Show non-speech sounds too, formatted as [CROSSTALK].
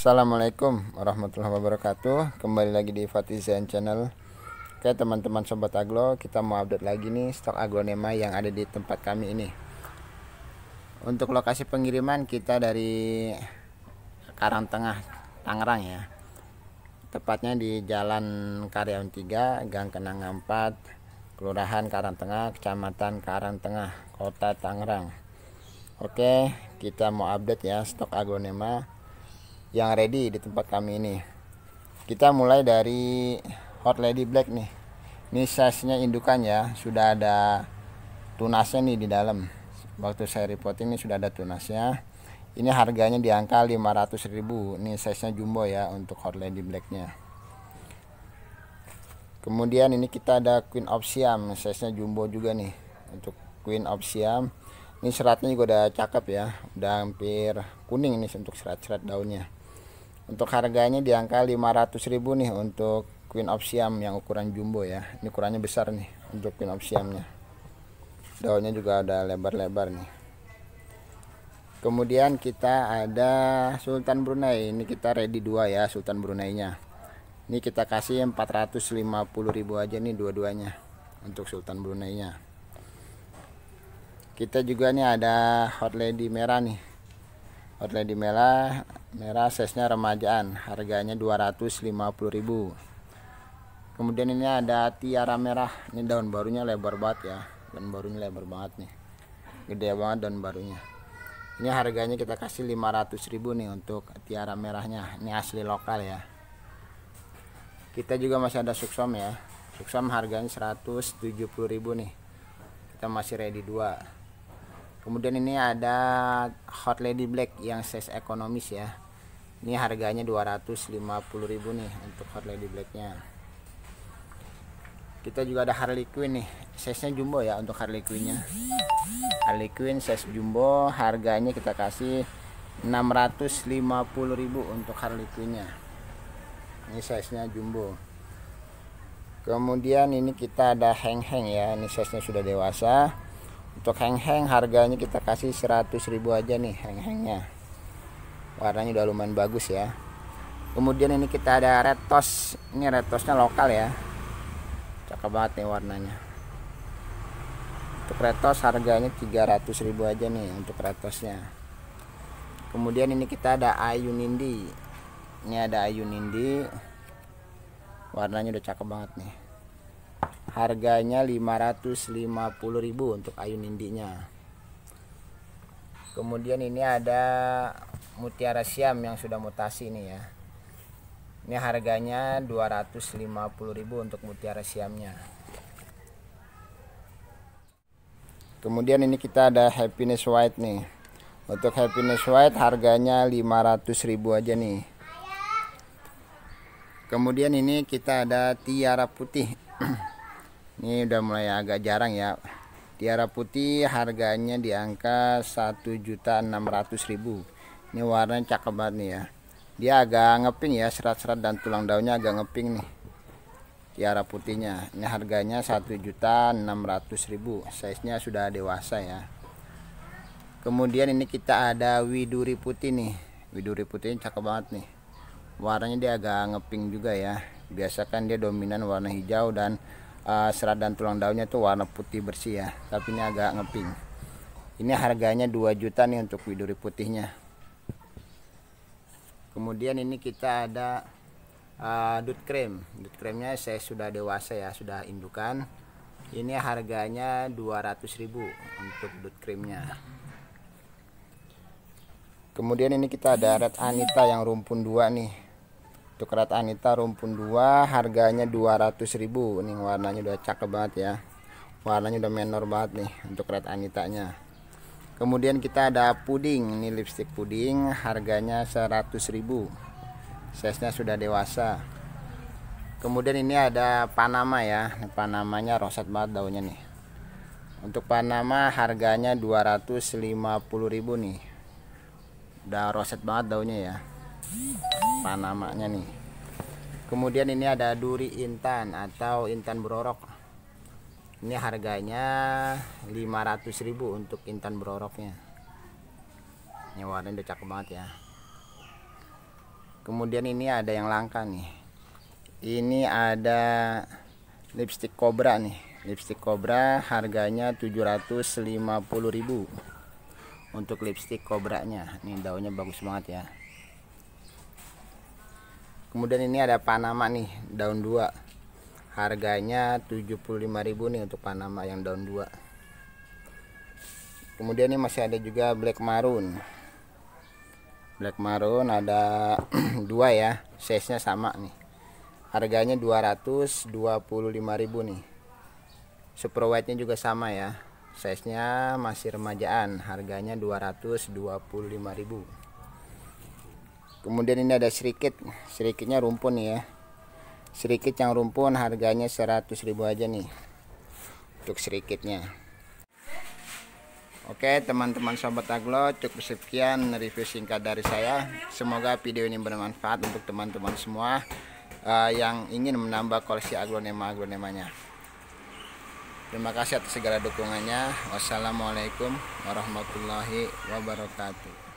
Assalamualaikum warahmatullahi wabarakatuh Kembali lagi di Fatizen Channel Oke teman-teman Sobat Aglo Kita mau update lagi nih stok aglonema yang ada di tempat kami ini Untuk lokasi pengiriman kita dari Karangtengah, Tangerang ya Tepatnya di Jalan Karyawan 3, Gang Kenang 4 Kelurahan Karangtengah, Kecamatan Karangtengah, Kota Tangerang Oke, kita mau update ya stok aglonema yang ready di tempat kami ini kita mulai dari hot lady black nih ini size nya indukan ya sudah ada tunasnya nih di dalam waktu saya report ini sudah ada tunasnya ini harganya di angka 500.000 ini size nya jumbo ya untuk hot lady black nya kemudian ini kita ada queen of siam size nya jumbo juga nih untuk queen of siam ini seratnya juga udah cakep ya udah hampir kuning ini untuk serat-serat daunnya untuk harganya di angka 500.000 nih untuk Queen of Siam yang ukuran jumbo ya ini ukurannya besar nih untuk Queen of Siamnya daunnya juga ada lebar-lebar nih kemudian kita ada Sultan Brunei ini kita ready dua ya Sultan Brunei nya ini kita kasih 450.000 aja nih dua-duanya untuk Sultan Brunei nya kita juga nih ada hot lady merah nih hot lady merah merah size-nya remajaan harganya 250.000 kemudian ini ada tiara merah ini daun barunya lebar banget ya daun barunya lebar banget nih gede banget daun barunya ini harganya kita kasih 500.000 nih untuk tiara merahnya ini asli lokal ya kita juga masih ada suksom ya suksom harganya 170.000 nih kita masih ready 2 kemudian ini ada hot lady black yang size ekonomis ya ini harganya 250.000 nih untuk hot lady blacknya kita juga ada Harley Quinn nih size nya jumbo ya untuk Harley Quinn nya Harley Quinn size jumbo harganya kita kasih 650.000 untuk Harley Quinn nya ini size nya jumbo kemudian ini kita ada heng-heng ya ini size nya sudah dewasa untuk heng-heng harganya kita kasih ribu aja nih heng-hengnya warnanya udah lumayan bagus ya kemudian ini kita ada retos ini retosnya lokal ya cakep banget nih warnanya untuk retos harganya ribu aja nih untuk retosnya kemudian ini kita ada ayu nindi ini ada ayu nindi warnanya udah cakep banget nih harganya 550.000 untuk ayun indinya kemudian ini ada mutiara siam yang sudah mutasi ini ya ini harganya 250.000 untuk mutiara siamnya kemudian ini kita ada happiness white nih untuk happiness white harganya 500.000 aja nih kemudian ini kita ada tiara putih [CLEARS THROAT] ini udah mulai agak jarang ya tiara putih harganya di angka 1.600.000 ini warnanya cakep banget nih ya dia agak ngeping ya serat-serat dan tulang daunnya agak ngeping nih tiara putihnya ini harganya 1.600.000 size nya sudah dewasa ya kemudian ini kita ada widuri putih nih widuri putihnya cakep banget nih warnanya dia agak ngeping juga ya biasakan dia dominan warna hijau dan uh, serat dan tulang daunnya tuh warna putih bersih ya tapi ini agak ngeping ini harganya 2 juta nih untuk widuri putihnya kemudian ini kita ada uh, eh, dut krem dut kremnya saya sudah dewasa ya sudah indukan ini harganya 200.000 untuk dut krimnya kemudian ini kita ada red anita yang rumpun dua nih coklat anita rumpun dua harganya ribu. nih warnanya udah cakep banget ya warnanya udah menor banget nih untuk Anita nya. kemudian kita ada puding ini lipstick puding harganya 100.000 size nya sudah dewasa kemudian ini ada panama ya panamanya rosat banget daunnya nih untuk panama harganya ribu nih udah roset banget daunnya ya panamanya nih kemudian ini ada duri intan atau intan berorok ini harganya 500.000 untuk intan beroroknya ini warnanya udah cakep banget ya kemudian ini ada yang langka nih ini ada lipstick cobra nih lipstick cobra harganya 750.000 untuk lipstick nya nih daunnya bagus banget ya kemudian ini ada Panama nih daun 2 harganya 75.000 nih untuk Panama yang daun 2 kemudian ini masih ada juga black maroon black maroon ada [CLEARS THROAT] dua ya size nya sama nih harganya 225.000 nih super white nya juga sama ya size nya masih remajaan harganya 225.000 kemudian ini ada sedikit sedikitnya rumpun nih ya sedikit yang rumpun harganya ribu aja nih untuk sedikitnya Oke teman-teman sobat aglo cukup sekian review singkat dari saya semoga video ini bermanfaat untuk teman-teman semua uh, yang ingin menambah koleksi aglonema aglonemanya terima kasih atas segala dukungannya wassalamualaikum warahmatullahi wabarakatuh